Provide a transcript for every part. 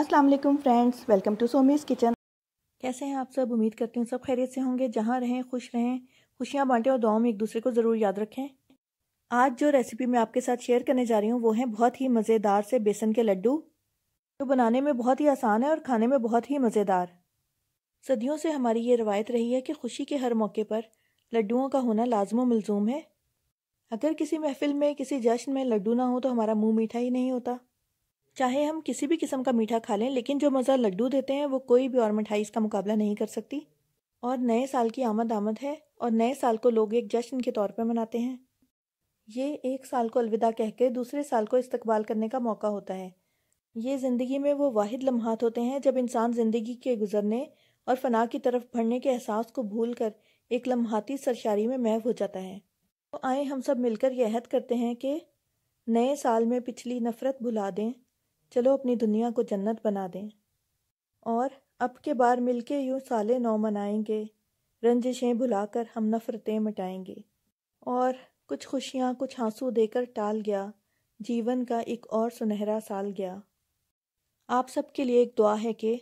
अस्सलाम वालेकुम friends welcome to Somi's kitchen कैसे हैं आप सब उम्मीद करती हूँ सब खैरियत से होंगे जहाँ रहें खुश रहें खुशियाँ बांटें और दुआओं में एक दूसरे को ज़रूर याद रखें आज जो रेसिपी मैं आपके साथ शेयर करने जा रही हूँ वो है बहुत ही मज़ेदार से बेसन के लड्डू जो बनाने में बहुत ही आसान है और खाने में बहुत ही मज़ेदार सदियों से हमारी ये रवायत रही है कि खुशी के हर मौके पर लड्डुओं का होना लाजमो मलजूम है अगर किसी महफिल में किसी जश्न में लड्डू ना हो तो हमारा मुँह मीठा ही नहीं होता चाहे हम किसी भी किस्म का मीठा खा लें लेकिन जो मज़ा लड्डू देते हैं वो कोई भी और मिठाई इसका मुकाबला नहीं कर सकती और नए साल की आमद आमद है और नए साल को लोग एक जश्न के तौर पर मनाते हैं ये एक साल को अलविदा कह के दूसरे साल को इस्तकबाल करने का मौका होता है ये ज़िंदगी में वो वाहिद लम्हात होते हैं जब इंसान ज़िंदगी के गुजरने और फना की तरफ बढ़ने के एहसास को भूल कर एक लम्हाती सरशारी में महव हो जाता है तो आए हम सब मिलकर यह अहद करते हैं कि नए साल में पिछली नफ़रत भुला दें चलो अपनी दुनिया को जन्नत बना दें और अब के बार मिलके यूं साले नौ मनाएंगे रंजिशें भुलाकर हम नफ़रतें मिटाएंगे और कुछ खुशियाँ कुछ आंसू देकर टाल गया जीवन का एक और सुनहरा साल गया आप सबके लिए एक दुआ है कि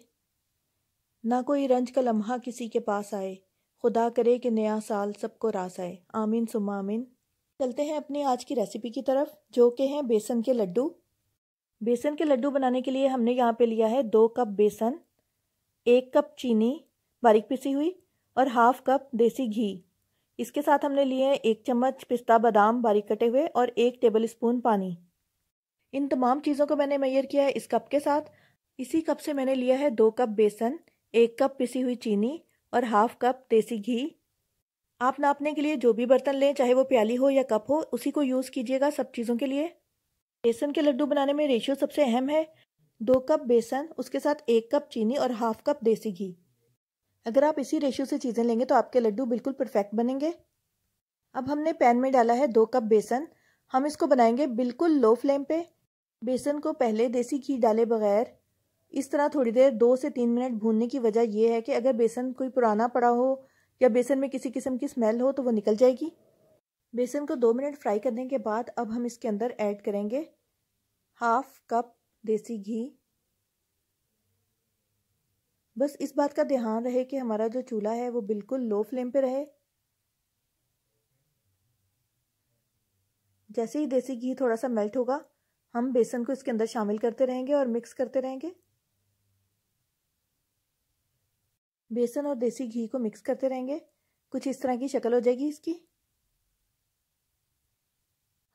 ना कोई रंज का लम्हा किसी के पास आए खुदा करे कि नया साल सबको रास आए आमीन आमीन चलते हैं अपनी आज की रेसिपी की तरफ जो कि हैं बेसन के लड्डू बेसन के लड्डू बनाने के लिए हमने यहाँ पे लिया है दो कप बेसन एक कप चीनी बारीक पिसी हुई और हाफ कप देसी घी इसके साथ हमने लिए हैं एक चम्मच पिस्ता बादाम बारीक कटे हुए और एक टेबल स्पून पानी इन तमाम चीज़ों को मैंने मैयर किया है इस कप के साथ इसी कप से मैंने लिया है दो कप बेसन एक कप पिसी हुई चीनी और हाफ कप देसी घी आप नापने के लिए जो भी बर्तन लें चाहे वो प्याली हो या कप हो उसी को यूज़ कीजिएगा सब चीज़ों के लिए बेसन के लड्डू बनाने में रेशियो सबसे अहम है दो कप बेसन उसके साथ एक कप चीनी और हाफ कप देसी घी अगर आप इसी रेशियो से चीज़ें लेंगे तो आपके लड्डू बिल्कुल परफेक्ट बनेंगे अब हमने पैन में डाला है दो कप बेसन हम इसको बनाएंगे बिल्कुल लो फ्लेम पे बेसन को पहले देसी घी डाले बगैर इस तरह थोड़ी देर दो से तीन मिनट भूनने की वजह यह है कि अगर बेसन कोई पुराना पड़ा हो या बेसन में किसी किस्म की स्मेल हो तो वो निकल जाएगी बेसन को दो मिनट फ्राई करने के बाद अब हम इसके अंदर ऐड करेंगे हाफ कप देसी घी बस इस बात का ध्यान रहे कि हमारा जो चूल्हा है वो बिल्कुल लो फ्लेम पे रहे जैसे ही देसी घी थोड़ा सा मेल्ट होगा हम बेसन को इसके अंदर शामिल करते रहेंगे और मिक्स करते रहेंगे बेसन और देसी घी को मिक्स करते रहेंगे कुछ इस तरह की शक्ल हो जाएगी इसकी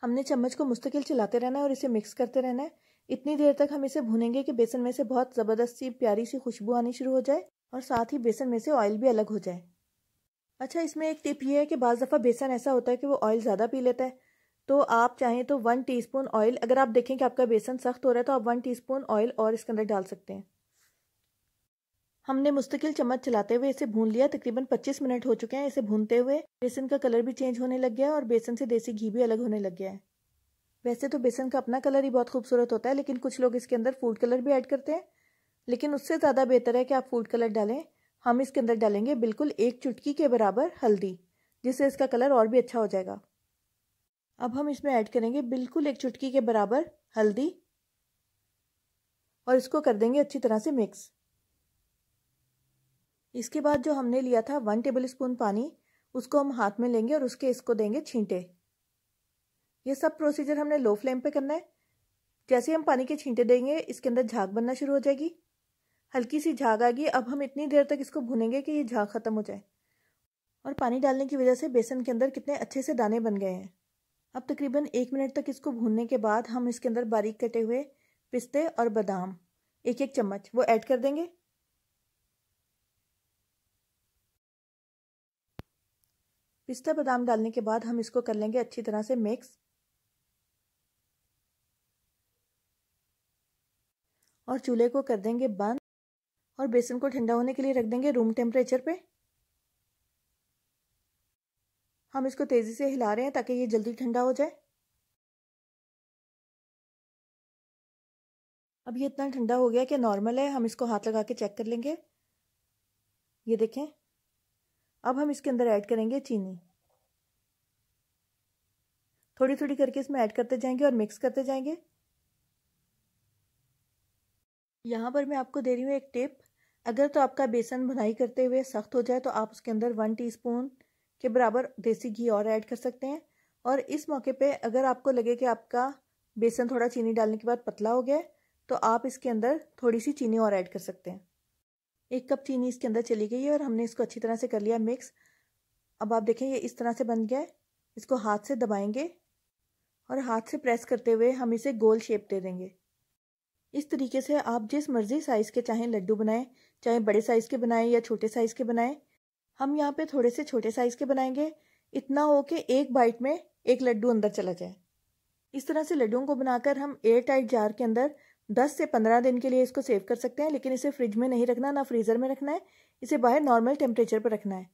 हमने चम्मच को मुस्तकिल चलाते रहना है और इसे मिक्स करते रहना है इतनी देर तक हम इसे भुनेंगे कि बेसन में से बहुत ज़बरदस्त सी प्यारी सी खुशबू आनी शुरू हो जाए और साथ ही बेसन में से ऑयल भी अलग हो जाए अच्छा इसमें एक टिप ये है कि बज़ दफ़ा बेसन ऐसा होता है कि वो ऑयल ज़्यादा पी लेता है तो आप चाहें तो वन टी ऑयल अगर आप देखें कि आपका बेसन सख्त हो रहा है तो आप वन टी ऑयल और इसके अंदर डाल सकते हैं हमने मुस्तकिल चम्मच चलाते हुए इसे भून लिया तकरीबन 25 मिनट हो चुके हैं इसे भूनते हुए बेसन का कलर भी चेंज होने लग गया है और बेसन से देसी घी भी अलग होने लग गया है वैसे तो बेसन का अपना कलर ही बहुत खूबसूरत होता है लेकिन कुछ लोग इसके अंदर फूड कलर भी ऐड करते हैं लेकिन उससे ज़्यादा बेहतर है कि आप फूड कलर डालें हम इसके अंदर डालेंगे बिल्कुल एक चुटकी के बराबर हल्दी जिससे इसका कलर और भी अच्छा हो जाएगा अब हम इसमें ऐड करेंगे बिल्कुल एक चुटकी के बराबर हल्दी और इसको कर देंगे अच्छी तरह से मिक्स इसके बाद जो हमने लिया था वन टेबल स्पून पानी उसको हम हाथ में लेंगे और उसके इसको देंगे छींटे ये सब प्रोसीजर हमने लो फ्लेम पे करना है जैसे हम पानी के छींटे देंगे इसके अंदर झाग बनना शुरू हो जाएगी हल्की सी झाग आएगी अब हम इतनी देर तक इसको भुनेंगे कि ये झाग खत्म हो जाए और पानी डालने की वजह से बेसन के अंदर कितने अच्छे से दाने बन गए हैं अब तकरीबन एक मिनट तक इसको भूनने के बाद हम इसके अंदर बारीक कटे हुए पिस्ते और बादाम एक एक चम्मच वो ऐड कर देंगे पिस्ता बादाम डालने के बाद हम इसको कर लेंगे अच्छी तरह से मिक्स और चूल्हे को कर देंगे बंद और बेसन को ठंडा होने के लिए रख देंगे रूम टेम्परेचर पे हम इसको तेज़ी से हिला रहे हैं ताकि ये जल्दी ठंडा हो जाए अब ये इतना ठंडा हो गया कि नॉर्मल है हम इसको हाथ लगा के चेक कर लेंगे ये देखें अब हम इसके अंदर ऐड करेंगे चीनी थोड़ी थोड़ी करके इसमें ऐड करते जाएंगे और मिक्स करते जाएंगे यहाँ पर मैं आपको दे रही हूँ एक टिप अगर तो आपका बेसन भुनाई करते हुए सख्त हो जाए तो आप उसके अंदर वन टीस्पून के बराबर देसी घी और ऐड कर सकते हैं और इस मौके पे अगर आपको लगे कि आपका बेसन थोड़ा चीनी डालने के बाद पतला हो गया तो आप इसके अंदर थोड़ी सी चीनी और ऐड कर सकते हैं एक कप चीनी इसके अंदर चली गई है और हमने इसको अच्छी तरह से कर लिया मिक्स अब आप देखें ये इस तरह से बन गया है इसको हाथ से दबाएंगे और हाथ से प्रेस करते हुए हम इसे गोल शेप दे देंगे इस तरीके से आप जिस मर्ज़ी साइज़ के चाहें लड्डू बनाएं चाहे बड़े साइज़ के बनाएं या छोटे साइज़ के बनाएं हम यहाँ पे थोड़े से छोटे साइज़ के बनाएंगे इतना हो कि एक बाइट में एक लड्डू अंदर चला जाए इस तरह से लड्डुओं को बनाकर हम एयर टाइट जार के अंदर दस से पंद्रह दिन के लिए इसको सेव कर सकते हैं लेकिन इसे फ्रिज में नहीं रखना ना फ्रीज़र में रखना है इसे बाहर नॉर्मल टेम्परेचर पर रखना है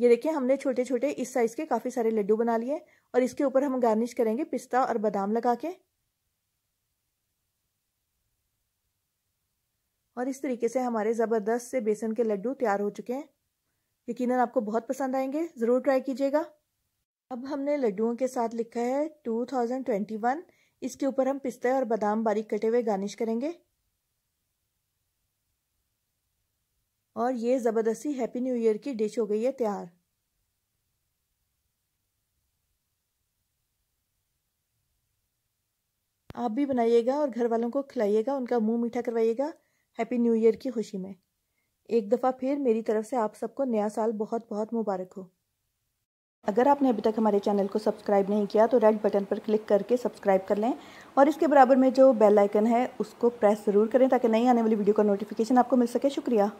ये देखिए हमने छोटे छोटे इस साइज़ के काफ़ी सारे लड्डू बना लिए और इसके ऊपर हम गार्निश करेंगे पिस्ता और बादाम लगा के और इस तरीके से हमारे ज़बरदस्त से बेसन के लड्डू तैयार हो चुके हैं यकीनन आपको बहुत पसंद आएंगे ज़रूर ट्राई कीजिएगा अब हमने लड्डुओं के साथ लिखा है टू थाउजेंड ट्वेंटी वन इसके ऊपर हम पिस्ते और बादाम बारीक कटे हुए गार्निश करेंगे और ये ज़बरदस्ती हैप्पी न्यू ईयर की डिश हो गई है तैयार आप भी बनाइएगा और घर वालों को खिलाइएगा उनका मुंह मीठा करवाइएगा हैप्पी न्यू ईयर की खुशी में एक दफ़ा फिर मेरी तरफ से आप सबको नया साल बहुत बहुत मुबारक हो अगर आपने अभी तक हमारे चैनल को सब्सक्राइब नहीं किया तो रेड बटन पर क्लिक करके सब्सक्राइब कर लें और इसके बराबर में जो बेल आइकन है उसको प्रेस ज़रूर करें ताकि नई आने वाली वीडियो का नोटिफिकेशन आपको मिल सके शुक्रिया